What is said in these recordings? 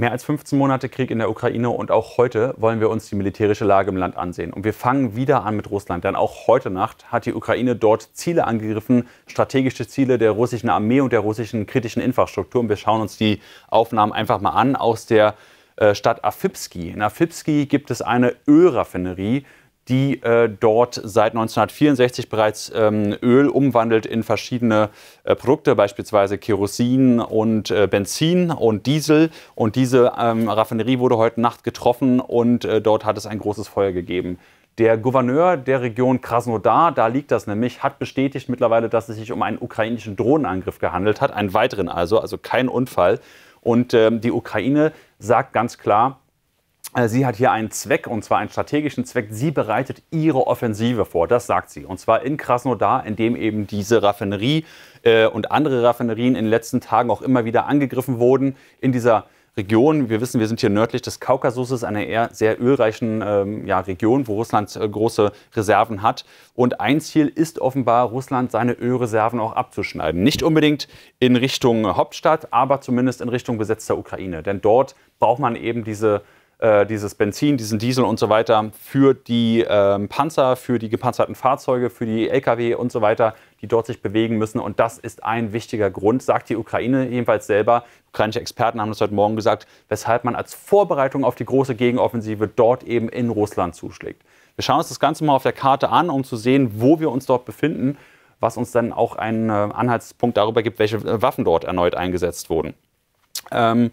Mehr als 15 Monate Krieg in der Ukraine und auch heute wollen wir uns die militärische Lage im Land ansehen. Und wir fangen wieder an mit Russland, denn auch heute Nacht hat die Ukraine dort Ziele angegriffen, strategische Ziele der russischen Armee und der russischen kritischen Infrastruktur. Und wir schauen uns die Aufnahmen einfach mal an aus der äh, Stadt Afipski. In Afipski gibt es eine Ölraffinerie, die äh, dort seit 1964 bereits ähm, Öl umwandelt in verschiedene äh, Produkte, beispielsweise Kerosin und äh, Benzin und Diesel. Und diese ähm, Raffinerie wurde heute Nacht getroffen und äh, dort hat es ein großes Feuer gegeben. Der Gouverneur der Region Krasnodar, da liegt das nämlich, hat bestätigt mittlerweile, dass es sich um einen ukrainischen Drohnenangriff gehandelt hat, einen weiteren also, also kein Unfall. Und ähm, die Ukraine sagt ganz klar, äh, sie hat hier einen Zweck, und zwar einen strategischen Zweck. Sie bereitet ihre Offensive vor, das sagt sie. Und zwar in Krasnodar, in dem eben diese Raffinerie äh, und andere Raffinerien in den letzten Tagen auch immer wieder angegriffen wurden. In dieser Region, wir wissen, wir sind hier nördlich des Kaukasus, einer eher sehr ölreichen ähm, ja, Region, wo Russland äh, große Reserven hat. Und ein Ziel ist offenbar, Russland seine Ölreserven auch abzuschneiden. Nicht unbedingt in Richtung Hauptstadt, aber zumindest in Richtung besetzter Ukraine. Denn dort braucht man eben diese äh, dieses Benzin, diesen Diesel und so weiter für die äh, Panzer, für die gepanzerten Fahrzeuge, für die Lkw und so weiter, die dort sich bewegen müssen. Und das ist ein wichtiger Grund, sagt die Ukraine jedenfalls selber. Ukrainische Experten haben das heute Morgen gesagt, weshalb man als Vorbereitung auf die große Gegenoffensive dort eben in Russland zuschlägt. Wir schauen uns das Ganze mal auf der Karte an, um zu sehen, wo wir uns dort befinden, was uns dann auch einen äh, Anhaltspunkt darüber gibt, welche äh, Waffen dort erneut eingesetzt wurden. Ähm,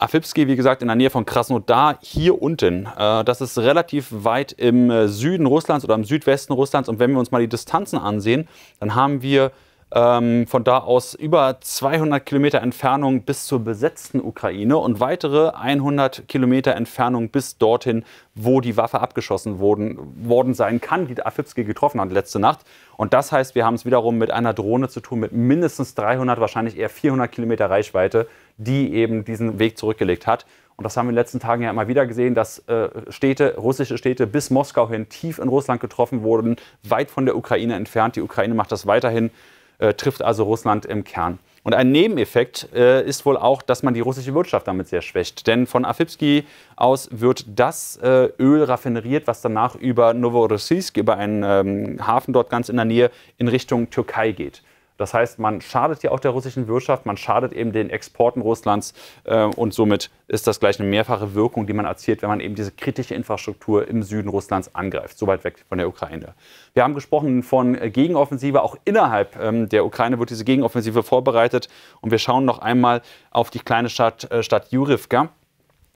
Afipski, wie gesagt, in der Nähe von Krasnodar, hier unten. Äh, das ist relativ weit im äh, Süden Russlands oder im Südwesten Russlands. Und wenn wir uns mal die Distanzen ansehen, dann haben wir ähm, von da aus über 200 Kilometer Entfernung bis zur besetzten Ukraine und weitere 100 Kilometer Entfernung bis dorthin, wo die Waffe abgeschossen wurden, worden sein kann, die Afipski getroffen hat letzte Nacht. Und das heißt, wir haben es wiederum mit einer Drohne zu tun, mit mindestens 300, wahrscheinlich eher 400 Kilometer Reichweite, die eben diesen Weg zurückgelegt hat. Und das haben wir in den letzten Tagen ja immer wieder gesehen, dass äh, Städte, russische Städte bis Moskau hin tief in Russland getroffen wurden, weit von der Ukraine entfernt. Die Ukraine macht das weiterhin, äh, trifft also Russland im Kern. Und ein Nebeneffekt äh, ist wohl auch, dass man die russische Wirtschaft damit sehr schwächt. Denn von Afipski aus wird das äh, Öl raffineriert, was danach über Novorossiysk, über einen ähm, Hafen dort ganz in der Nähe, in Richtung Türkei geht. Das heißt, man schadet ja auch der russischen Wirtschaft, man schadet eben den Exporten Russlands äh, und somit ist das gleich eine mehrfache Wirkung, die man erzielt, wenn man eben diese kritische Infrastruktur im Süden Russlands angreift, so weit weg von der Ukraine. Wir haben gesprochen von Gegenoffensive, auch innerhalb ähm, der Ukraine wird diese Gegenoffensive vorbereitet und wir schauen noch einmal auf die kleine Stadt, äh, Stadt Jurivka.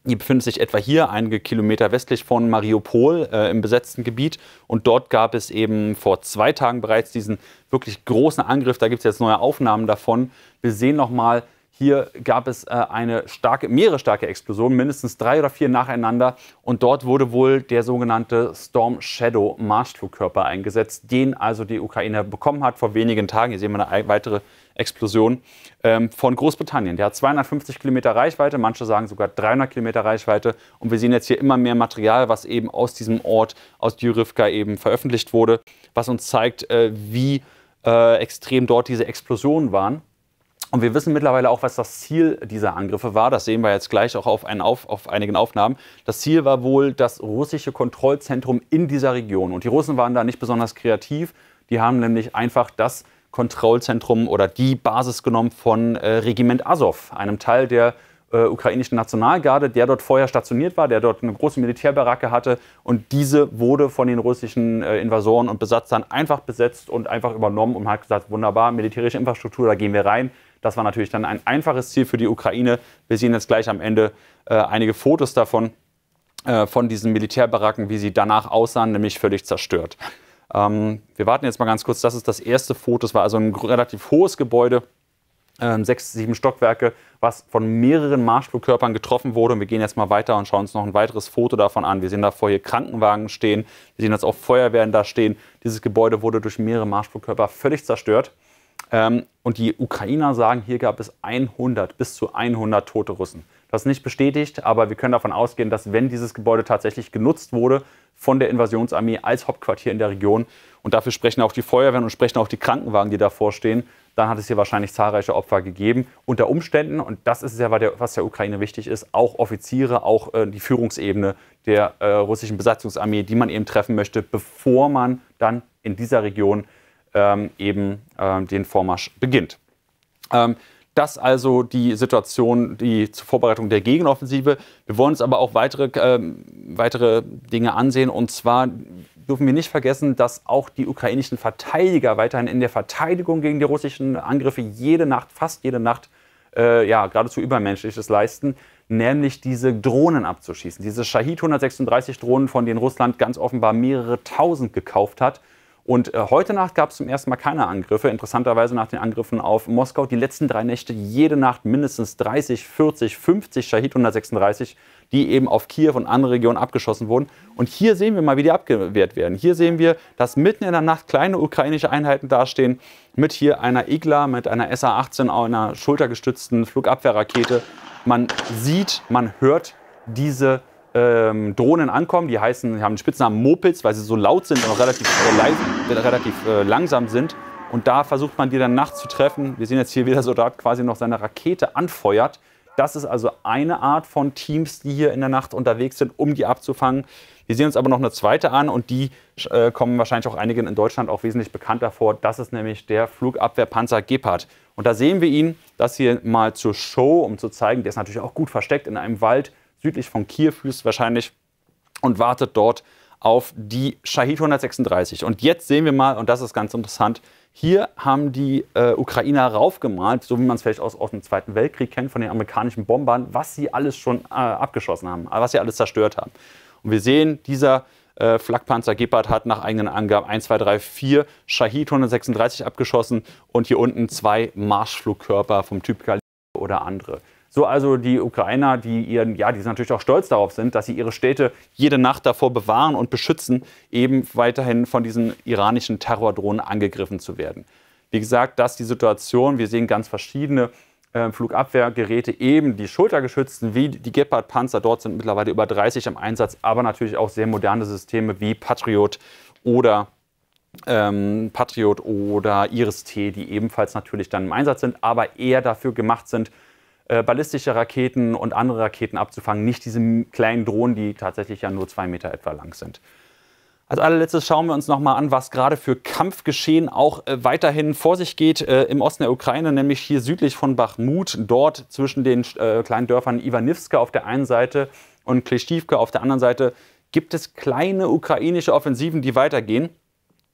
Ihr befindet sich etwa hier, einige Kilometer westlich von Mariupol äh, im besetzten Gebiet. Und dort gab es eben vor zwei Tagen bereits diesen wirklich großen Angriff. Da gibt es jetzt neue Aufnahmen davon. Wir sehen nochmal, hier gab es äh, eine starke, mehrere starke Explosionen, mindestens drei oder vier nacheinander. Und dort wurde wohl der sogenannte Storm Shadow Marschflugkörper eingesetzt, den also die Ukraine bekommen hat vor wenigen Tagen. Hier sehen wir eine weitere Explosion ähm, von Großbritannien. Der hat 250 Kilometer Reichweite, manche sagen sogar 300 Kilometer Reichweite. Und wir sehen jetzt hier immer mehr Material, was eben aus diesem Ort, aus Djurivka eben veröffentlicht wurde, was uns zeigt, äh, wie äh, extrem dort diese Explosionen waren. Und wir wissen mittlerweile auch, was das Ziel dieser Angriffe war. Das sehen wir jetzt gleich auch auf, auf, auf, einigen Aufnahmen. Das Ziel war wohl das russische Kontrollzentrum in dieser Region. Und die Russen waren da nicht besonders kreativ. Die haben nämlich einfach das Kontrollzentrum oder die Basis genommen von äh, Regiment Azov, einem Teil der äh, ukrainischen Nationalgarde, der dort vorher stationiert war, der dort eine große Militärbaracke hatte. Und diese wurde von den russischen äh, Invasoren und Besatzern einfach besetzt und einfach übernommen und hat gesagt, wunderbar, militärische Infrastruktur, da gehen wir rein. Das war natürlich dann ein einfaches Ziel für die Ukraine. Wir sehen jetzt gleich am Ende äh, einige Fotos davon, äh, von diesen Militärbaracken, wie sie danach aussahen, nämlich völlig zerstört. Ähm, wir warten jetzt mal ganz kurz. Das ist das erste Foto. Es war also ein relativ hohes Gebäude, äh, sechs, sieben Stockwerke, was von mehreren Marschflugkörpern getroffen wurde. Und wir gehen jetzt mal weiter und schauen uns noch ein weiteres Foto davon an. Wir sehen davor hier Krankenwagen stehen. Wir sehen dass auch Feuerwehren da stehen. Dieses Gebäude wurde durch mehrere Marschflugkörper völlig zerstört. Ähm, und die Ukrainer sagen, hier gab es 100, bis zu 100 tote Russen. Das ist nicht bestätigt, aber wir können davon ausgehen, dass wenn dieses Gebäude tatsächlich genutzt wurde von der Invasionsarmee als Hauptquartier in der Region, und dafür sprechen auch die Feuerwehren und sprechen auch die Krankenwagen, die davor stehen, dann hat es hier wahrscheinlich zahlreiche Opfer gegeben. Unter Umständen, und das ist ja, was der Ukraine wichtig ist, auch Offiziere, auch äh, die Führungsebene der äh, russischen Besatzungsarmee, die man eben treffen möchte, bevor man dann in dieser Region äh, ähm, eben ähm, den Vormarsch beginnt. Ähm, das also die Situation, die zur Vorbereitung der Gegenoffensive. Wir wollen uns aber auch weitere, ähm, weitere Dinge ansehen. Und zwar dürfen wir nicht vergessen, dass auch die ukrainischen Verteidiger weiterhin in der Verteidigung gegen die russischen Angriffe jede Nacht, fast jede Nacht, äh, ja, geradezu Übermenschliches leisten, nämlich diese Drohnen abzuschießen. Diese Shahid 136 Drohnen, von denen Russland ganz offenbar mehrere tausend gekauft hat und äh, heute Nacht gab es zum ersten Mal keine Angriffe. Interessanterweise nach den Angriffen auf Moskau die letzten drei Nächte, jede Nacht mindestens 30, 40, 50 Shahid 136, die eben auf Kiew und andere Regionen abgeschossen wurden. Und hier sehen wir mal, wie die abgewehrt werden. Hier sehen wir, dass mitten in der Nacht kleine ukrainische Einheiten dastehen mit hier einer Igla, mit einer SA-18, einer schultergestützten Flugabwehrrakete. Man sieht, man hört diese ähm, Drohnen ankommen. Die heißen, die haben den Spitznamen Mopels, weil sie so laut sind und auch relativ, äh, leise, äh, relativ äh, langsam sind. Und da versucht man die dann nachts zu treffen. Wir sehen jetzt hier, wie der Soldat quasi noch seine Rakete anfeuert. Das ist also eine Art von Teams, die hier in der Nacht unterwegs sind, um die abzufangen. Wir sehen uns aber noch eine zweite an und die äh, kommen wahrscheinlich auch einigen in Deutschland auch wesentlich bekannter vor. Das ist nämlich der Flugabwehrpanzer Gepard. Und da sehen wir ihn, das hier mal zur Show, um zu zeigen, der ist natürlich auch gut versteckt in einem Wald südlich von Kiew höchstwahrscheinlich und wartet dort auf die Shahid 136. Und jetzt sehen wir mal, und das ist ganz interessant, hier haben die äh, Ukrainer raufgemalt, so wie man es vielleicht aus, aus dem Zweiten Weltkrieg kennt, von den amerikanischen Bombern, was sie alles schon äh, abgeschossen haben, was sie alles zerstört haben. Und wir sehen, dieser äh, Flakpanzer Gepard hat nach eigenen Angaben 1, 2, 3, 4 Shahid 136 abgeschossen und hier unten zwei Marschflugkörper vom Typ Kaliber oder andere. So also die Ukrainer, die ihren, ja, die natürlich auch stolz darauf sind, dass sie ihre Städte jede Nacht davor bewahren und beschützen, eben weiterhin von diesen iranischen Terrordrohnen angegriffen zu werden. Wie gesagt, das ist die Situation. Wir sehen ganz verschiedene äh, Flugabwehrgeräte, eben die schultergeschützten wie die Gepard-Panzer. Dort sind mittlerweile über 30 im Einsatz, aber natürlich auch sehr moderne Systeme wie Patriot oder ähm, Patriot oder Iris-T, die ebenfalls natürlich dann im Einsatz sind, aber eher dafür gemacht sind, äh, ballistische Raketen und andere Raketen abzufangen, nicht diese kleinen Drohnen, die tatsächlich ja nur zwei Meter etwa lang sind. Als allerletztes schauen wir uns nochmal an, was gerade für Kampfgeschehen auch äh, weiterhin vor sich geht äh, im Osten der Ukraine, nämlich hier südlich von Bachmut, dort zwischen den äh, kleinen Dörfern Ivanivska auf der einen Seite und Kleshtivka auf der anderen Seite, gibt es kleine ukrainische Offensiven, die weitergehen.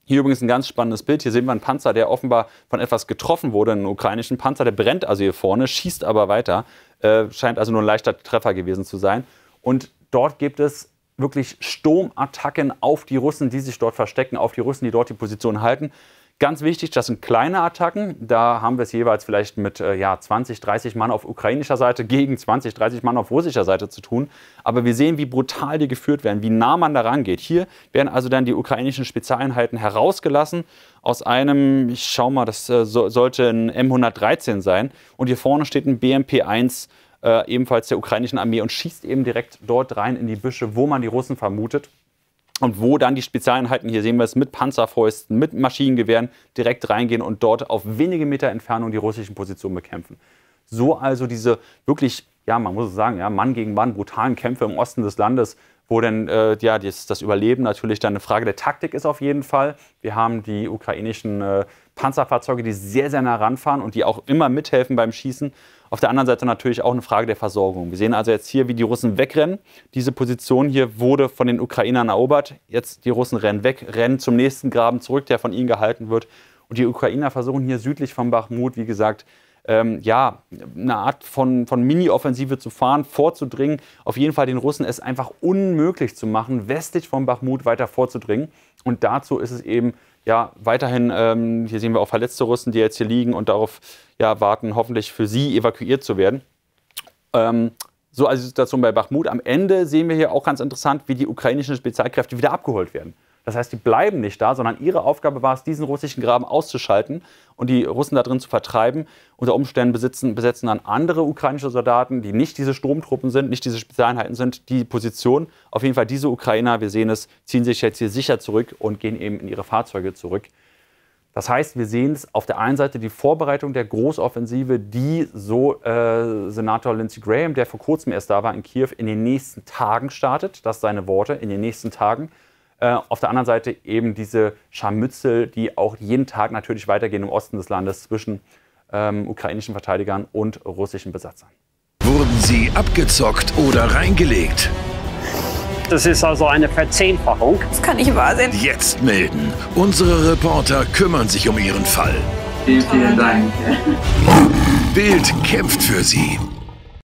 Hier übrigens ein ganz spannendes Bild. Hier sehen wir einen Panzer, der offenbar von etwas getroffen wurde, einen ukrainischen Panzer, der brennt also hier vorne, schießt aber weiter. Äh, scheint also nur ein leichter Treffer gewesen zu sein. Und dort gibt es wirklich Sturmattacken auf die Russen, die sich dort verstecken, auf die Russen, die dort die Position halten. Ganz wichtig, das sind kleine Attacken. Da haben wir es jeweils vielleicht mit äh, ja, 20, 30 Mann auf ukrainischer Seite gegen 20, 30 Mann auf russischer Seite zu tun. Aber wir sehen, wie brutal die geführt werden, wie nah man da rangeht. Hier werden also dann die ukrainischen Spezialeinheiten herausgelassen aus einem, ich schau mal, das äh, so, sollte ein M113 sein. Und hier vorne steht ein BMP-1 äh, ebenfalls der ukrainischen Armee und schießt eben direkt dort rein in die Büsche, wo man die Russen vermutet. Und wo dann die Spezialeinheiten, hier sehen wir es, mit Panzerfäusten, mit Maschinengewehren direkt reingehen und dort auf wenige Meter Entfernung die russischen Positionen bekämpfen. So also diese wirklich, ja, man muss sagen, ja, Mann gegen Mann brutalen Kämpfe im Osten des Landes, wo denn äh, ja, das, das, Überleben natürlich dann eine Frage der Taktik ist auf jeden Fall. Wir haben die ukrainischen äh, Panzerfahrzeuge, die sehr, sehr nah ranfahren und die auch immer mithelfen beim Schießen. Auf der anderen Seite natürlich auch eine Frage der Versorgung. Wir sehen also jetzt hier, wie die Russen wegrennen. Diese Position hier wurde von den Ukrainern erobert. Jetzt die Russen rennen weg, rennen zum nächsten Graben zurück, der von ihnen gehalten wird. Und die Ukrainer versuchen hier südlich von Bachmut, wie gesagt, ähm, ja, eine Art von, von Mini-Offensive zu fahren, vorzudringen. Auf jeden Fall den Russen es einfach unmöglich zu machen, westlich von Bachmut weiter vorzudringen. Und dazu ist es eben ja, weiterhin, ähm, hier sehen wir auch verletzte Russen, die jetzt hier liegen und darauf ja, warten, hoffentlich für sie evakuiert zu werden. Ähm, so also die Situation bei Bachmut. Am Ende sehen wir hier auch ganz interessant, wie die ukrainischen Spezialkräfte wieder abgeholt werden. Das heißt, die bleiben nicht da, sondern ihre Aufgabe war es, diesen russischen Graben auszuschalten und die Russen da drin zu vertreiben. Unter Umständen besitzen, besetzen dann andere ukrainische Soldaten, die nicht diese Stromtruppen sind, nicht diese Spezialeinheiten sind, die Position. Auf jeden Fall diese Ukrainer, wir sehen es, ziehen sich jetzt hier sicher zurück und gehen eben in ihre Fahrzeuge zurück. Das heißt, wir sehen es auf der einen Seite die Vorbereitung der Großoffensive, die so äh, Senator Lindsey Graham, der vor kurzem erst da war in Kiew, in den nächsten Tagen startet. Das sind seine Worte, in den nächsten Tagen. Äh, auf der anderen Seite eben diese Scharmützel, die auch jeden Tag natürlich weitergehen im Osten des Landes zwischen ähm, ukrainischen Verteidigern und russischen Besatzern. Wurden sie abgezockt oder reingelegt? Das ist also eine Verzehnfachung. Das kann nicht wahr sein. Jetzt melden. Unsere Reporter kümmern sich um ihren Fall. Vielen, vielen Dank. Bild kämpft für sie.